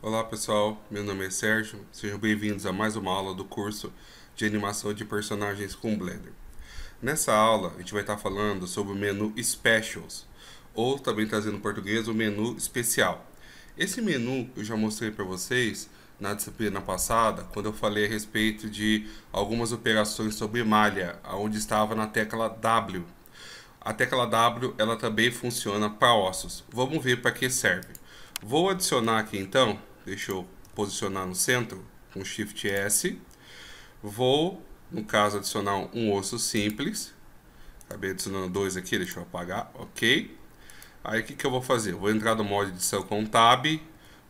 Olá pessoal, meu nome é Sérgio, sejam bem-vindos a mais uma aula do curso de animação de personagens com Blender. Nessa aula a gente vai estar falando sobre o menu Specials, ou também trazendo em português o menu especial. Esse menu eu já mostrei para vocês na disciplina passada, quando eu falei a respeito de algumas operações sobre malha, onde estava na tecla W. A tecla W ela também funciona para ossos. Vamos ver para que serve. Vou adicionar aqui então deixa eu posicionar no centro com Shift S. Vou, no caso, adicionar um osso simples. Acabei adicionando dois aqui, deixa eu apagar, ok. Aí o que, que eu vou fazer? vou entrar no modo de edição com Tab,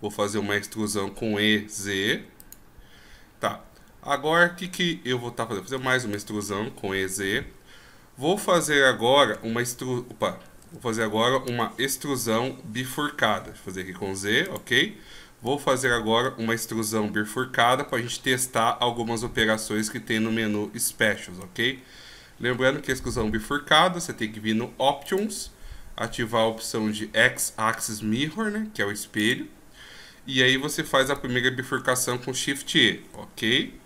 vou fazer uma extrusão com EZ. Tá, agora o que, que eu vou estar tá fazendo? Vou fazer mais uma extrusão com EZ. Vou fazer agora uma extrusão, opa, vou fazer agora uma extrusão bifurcada. Vou fazer aqui com Z, ok? Vou fazer agora uma extrusão bifurcada para a gente testar algumas operações que tem no menu Specials, ok? Lembrando que a extrusão bifurcada, você tem que vir no Options, ativar a opção de X-Axis Mirror, né, que é o espelho, e aí você faz a primeira bifurcação com Shift E, ok?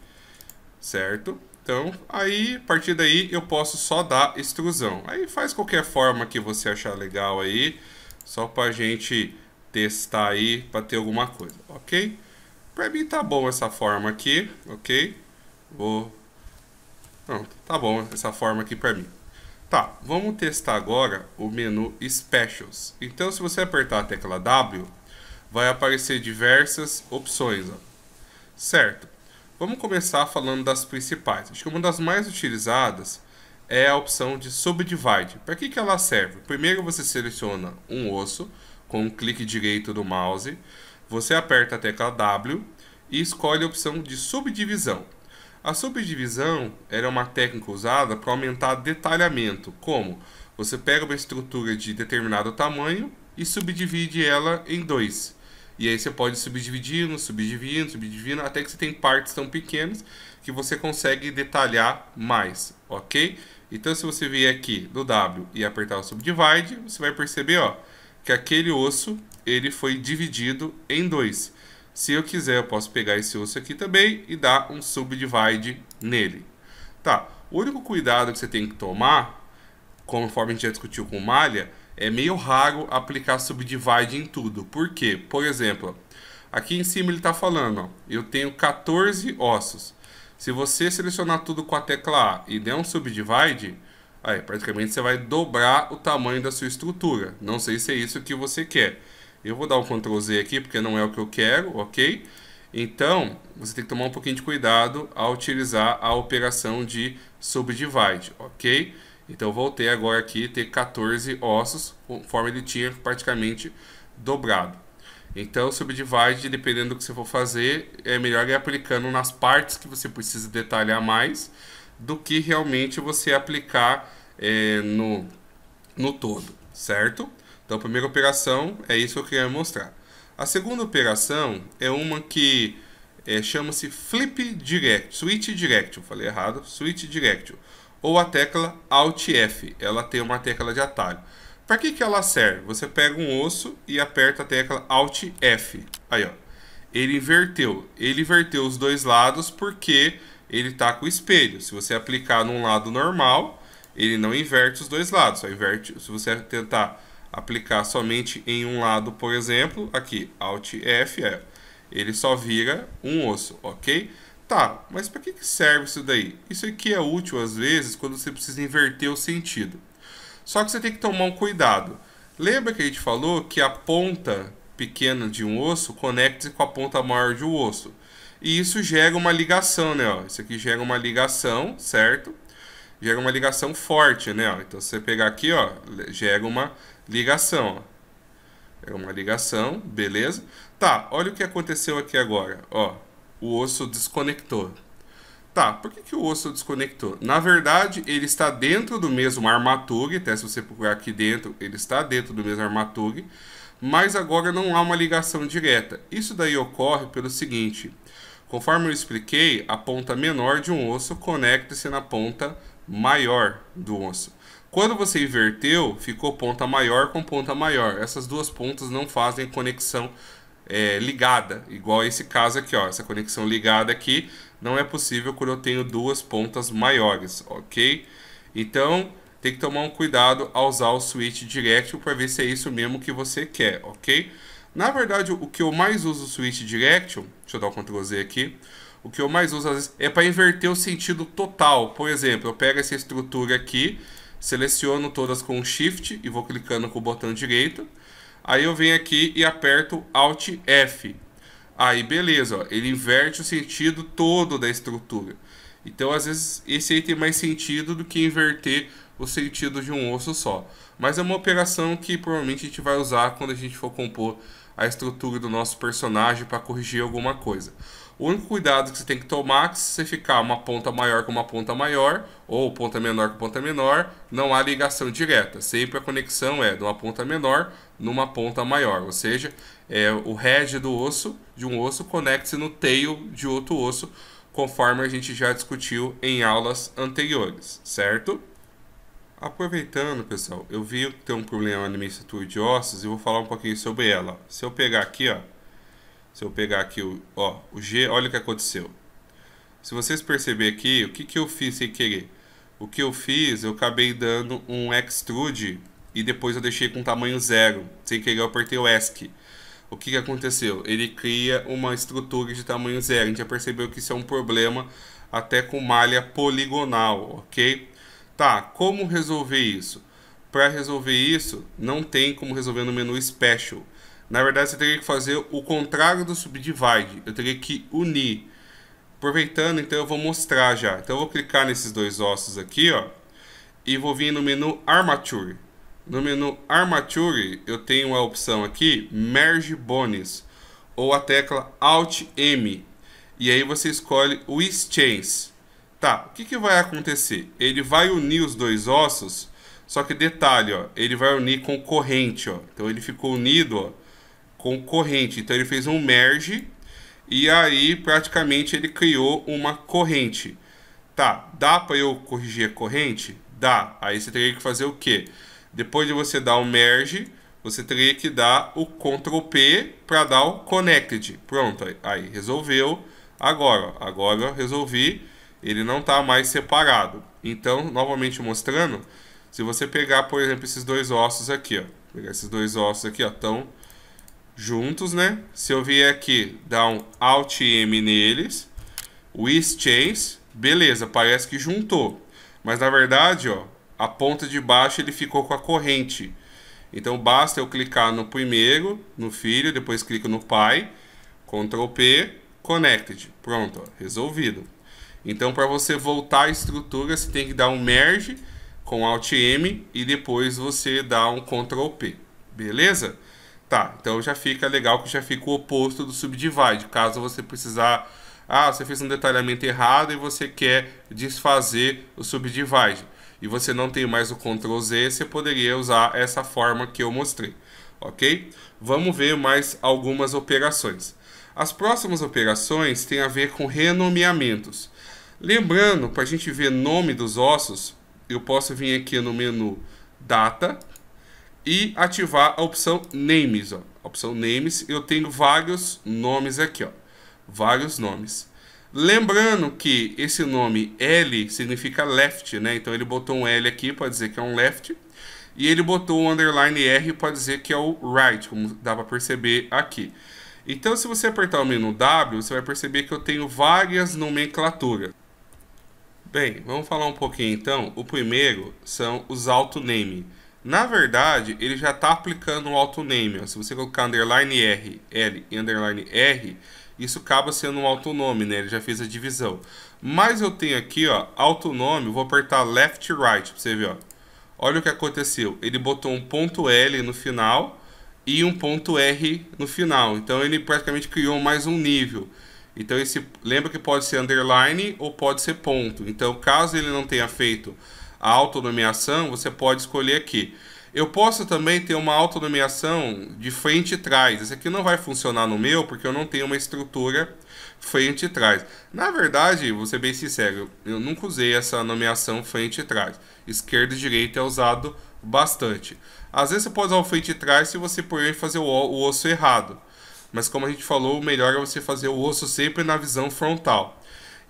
Certo? Então, aí, a partir daí, eu posso só dar extrusão. Aí faz qualquer forma que você achar legal aí, só para a gente testar aí para ter alguma coisa, ok? Para mim tá bom essa forma aqui, ok? Vou... Pronto, tá bom essa forma aqui para mim. Tá, vamos testar agora o menu Specials. Então, se você apertar a tecla W, vai aparecer diversas opções, ó. Certo. Vamos começar falando das principais. Acho que uma das mais utilizadas é a opção de Subdivide. Para que, que ela serve? Primeiro você seleciona um osso, com um clique direito do mouse, você aperta a tecla W e escolhe a opção de subdivisão. A subdivisão era uma técnica usada para aumentar detalhamento, como você pega uma estrutura de determinado tamanho e subdivide ela em dois. E aí você pode subdividindo, subdividindo, subdividindo, até que você tem partes tão pequenas que você consegue detalhar mais, ok? Então se você vier aqui do W e apertar o subdivide, você vai perceber, ó, que aquele osso ele foi dividido em dois. Se eu quiser, eu posso pegar esse osso aqui também e dar um subdivide nele. Tá, o único cuidado que você tem que tomar, conforme a gente já discutiu com malha, é meio raro aplicar subdivide em tudo. Por quê? Por exemplo, aqui em cima ele está falando, ó, eu tenho 14 ossos. Se você selecionar tudo com a tecla A e der um subdivide, Aí, praticamente você vai dobrar o tamanho da sua estrutura. Não sei se é isso que você quer. Eu vou dar um Ctrl Z aqui, porque não é o que eu quero, ok? Então, você tem que tomar um pouquinho de cuidado ao utilizar a operação de subdivide, ok? Então, voltei agora aqui ter 14 ossos, conforme ele tinha praticamente dobrado. Então, subdivide, dependendo do que você for fazer, é melhor ir aplicando nas partes que você precisa detalhar mais do que realmente você aplicar é, no, no todo, certo? Então, a primeira operação é isso que eu queria mostrar. A segunda operação é uma que é, chama-se Flip Direct, Switch Direct, eu falei errado, Switch Direct, ou a tecla Alt F, ela tem uma tecla de atalho. Para que, que ela serve? Você pega um osso e aperta a tecla Alt F, aí ó, ele inverteu, ele inverteu os dois lados porque ele está com o espelho. Se você aplicar num lado normal, ele não inverte os dois lados. Só inverte, se você tentar aplicar somente em um lado, por exemplo, aqui, Alt F, é, ele só vira um osso, ok? Tá, mas para que serve isso daí? Isso aqui é útil às vezes quando você precisa inverter o sentido. Só que você tem que tomar um cuidado. Lembra que a gente falou que a ponta pequena de um osso conecta-se com a ponta maior de um osso. E isso gera uma ligação, né? Ó. Isso aqui gera uma ligação, certo? Gera uma ligação forte, né? Ó. Então, se você pegar aqui, ó, gera uma ligação. Ó. É uma ligação, beleza? Tá, olha o que aconteceu aqui agora. Ó, o osso desconectou. Tá, por que, que o osso desconectou? Na verdade, ele está dentro do mesmo armatug. até se você procurar aqui dentro, ele está dentro do mesmo armatug. mas agora não há uma ligação direta. Isso daí ocorre pelo seguinte, Conforme eu expliquei, a ponta menor de um osso conecta-se na ponta maior do osso. Quando você inverteu, ficou ponta maior com ponta maior. Essas duas pontas não fazem conexão é, ligada, igual esse caso aqui. Ó. Essa conexão ligada aqui não é possível quando eu tenho duas pontas maiores, ok? Então, tem que tomar um cuidado ao usar o switch direct para ver se é isso mesmo que você quer, ok? Na verdade, o que eu mais uso o Switch Direction, deixa eu dar o Ctrl Z aqui, o que eu mais uso vezes, é para inverter o sentido total. Por exemplo, eu pego essa estrutura aqui, seleciono todas com Shift e vou clicando com o botão direito. Aí eu venho aqui e aperto Alt F. Aí beleza, ó, ele inverte o sentido todo da estrutura. Então, às vezes, esse aí tem mais sentido do que inverter o sentido de um osso só. Mas é uma operação que provavelmente a gente vai usar quando a gente for compor a estrutura do nosso personagem para corrigir alguma coisa. O único cuidado que você tem que tomar é que se você ficar uma ponta maior com uma ponta maior, ou ponta menor com ponta menor, não há ligação direta. Sempre a conexão é de uma ponta menor numa ponta maior. Ou seja, é, o head do osso, de um osso, conecta-se no tail de outro osso, conforme a gente já discutiu em aulas anteriores, certo? Aproveitando, pessoal, eu vi que tem um problema na minha estrutura de ossos e vou falar um pouquinho sobre ela. Se eu pegar aqui, ó, se eu pegar aqui o, ó, o G, olha o que aconteceu. Se vocês perceberem aqui, o que, que eu fiz sem querer? O que eu fiz, eu acabei dando um extrude e depois eu deixei com tamanho zero. Sem querer eu apertei o ESC. O que, que aconteceu? Ele cria uma estrutura de tamanho zero. A gente já percebeu que isso é um problema até com malha poligonal, ok? Tá, como resolver isso? Para resolver isso, não tem como resolver no menu Special. Na verdade, você teria que fazer o contrário do Subdivide. Eu teria que unir. Aproveitando, então, eu vou mostrar já. Então, eu vou clicar nesses dois ossos aqui, ó. E vou vir no menu Armature. No menu Armature, eu tenho a opção aqui, Merge Bones. Ou a tecla Alt M. E aí você escolhe o Exchange. Tá, o que, que vai acontecer? Ele vai unir os dois ossos, só que detalhe, ó, ele vai unir com corrente, ó. Então ele ficou unido, ó, com corrente. Então ele fez um merge e aí praticamente ele criou uma corrente. Tá, dá para eu corrigir a corrente? Dá. Aí você teria que fazer o quê? Depois de você dar o merge, você teria que dar o Ctrl P para dar o connected. Pronto, aí resolveu. Agora, agora eu resolvi ele não está mais separado. Então, novamente mostrando, se você pegar, por exemplo, esses dois ossos aqui, ó, pegar esses dois ossos aqui, ó, estão juntos, né? Se eu vier aqui, dar um Alt M neles, with chains, beleza, parece que juntou. Mas na verdade, ó, a ponta de baixo ele ficou com a corrente. Então basta eu clicar no primeiro, no filho, depois clico no pai, Ctrl P, connected. Pronto, ó, resolvido. Então, para você voltar à estrutura, você tem que dar um merge com Alt M e depois você dá um Ctrl P. Beleza? Tá, então já fica legal que já fica o oposto do subdivide. Caso você precisar... Ah, você fez um detalhamento errado e você quer desfazer o subdivide. E você não tem mais o Ctrl Z, você poderia usar essa forma que eu mostrei. Ok? Vamos ver mais algumas operações. As próximas operações têm a ver com renomeamentos. Lembrando, para a gente ver nome dos ossos, eu posso vir aqui no menu Data e ativar a opção Names. Ó. A opção Names, eu tenho vários nomes aqui, ó. vários nomes. Lembrando que esse nome L significa left, né? Então ele botou um L aqui para dizer que é um left. E ele botou um underline R para dizer que é o right, como dá para perceber aqui. Então, se você apertar o menu W, você vai perceber que eu tenho várias nomenclaturas. Bem, vamos falar um pouquinho então. O primeiro são os auto-name. Na verdade, ele já está aplicando um auto-name. Se você colocar underline R, L e underline R, isso acaba sendo um autonome, né? Ele já fez a divisão. Mas eu tenho aqui, ó, autonome, vou apertar left right para você ver, ó. Olha o que aconteceu. Ele botou um ponto L no final e um ponto R no final. Então ele praticamente criou mais um nível. Então esse, lembra que pode ser underline ou pode ser ponto. Então, caso ele não tenha feito a autonomeação, você pode escolher aqui. Eu posso também ter uma autonomeação de frente e trás. Esse aqui não vai funcionar no meu, porque eu não tenho uma estrutura frente e trás. Na verdade, vou ser bem sincero, eu nunca usei essa nomeação frente e trás. Esquerda e direita é usado bastante. Às vezes você pode usar o frente e trás se você, por exemplo, fazer o osso errado. Mas como a gente falou, o melhor é você fazer o osso sempre na visão frontal.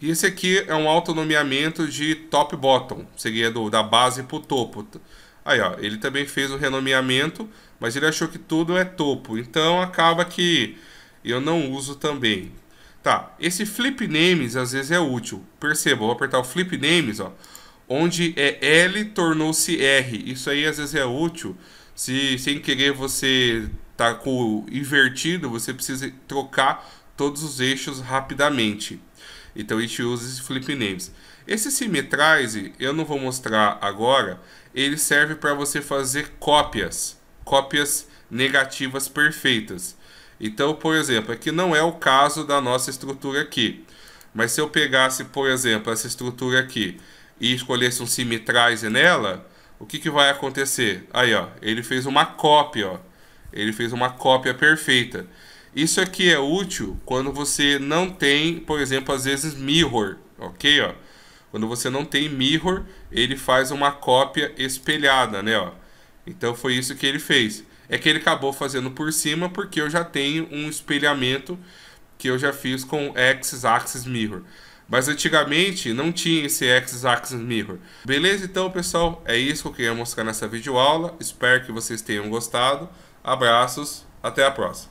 E esse aqui é um autonomeamento de top bottom, seria do, da base para o topo. Aí, ó, ele também fez o renomeamento, mas ele achou que tudo é topo. Então acaba que eu não uso também. Tá, esse flip names às vezes é útil. Perceba, vou apertar o flip names, ó, onde é L tornou-se R. Isso aí às vezes é útil se sem querer você tá com invertido, você precisa trocar todos os eixos rapidamente. Então a gente usa esse flip names. Esse simetrize, eu não vou mostrar agora, ele serve para você fazer cópias, cópias negativas perfeitas. Então, por exemplo, aqui não é o caso da nossa estrutura aqui. Mas se eu pegasse, por exemplo, essa estrutura aqui e escolhesse um simetrize nela, o que, que vai acontecer? Aí, ó, ele fez uma cópia, ó. Ele fez uma cópia perfeita. Isso aqui é útil quando você não tem, por exemplo, às vezes mirror, ok? Ó. Quando você não tem mirror, ele faz uma cópia espelhada, né? Ó. Então foi isso que ele fez. É que ele acabou fazendo por cima porque eu já tenho um espelhamento que eu já fiz com X-Axis Mirror. Mas antigamente não tinha esse X-Axis Mirror. Beleza? Então, pessoal, é isso que eu queria mostrar nessa videoaula. Espero que vocês tenham gostado. Abraços, até a próxima.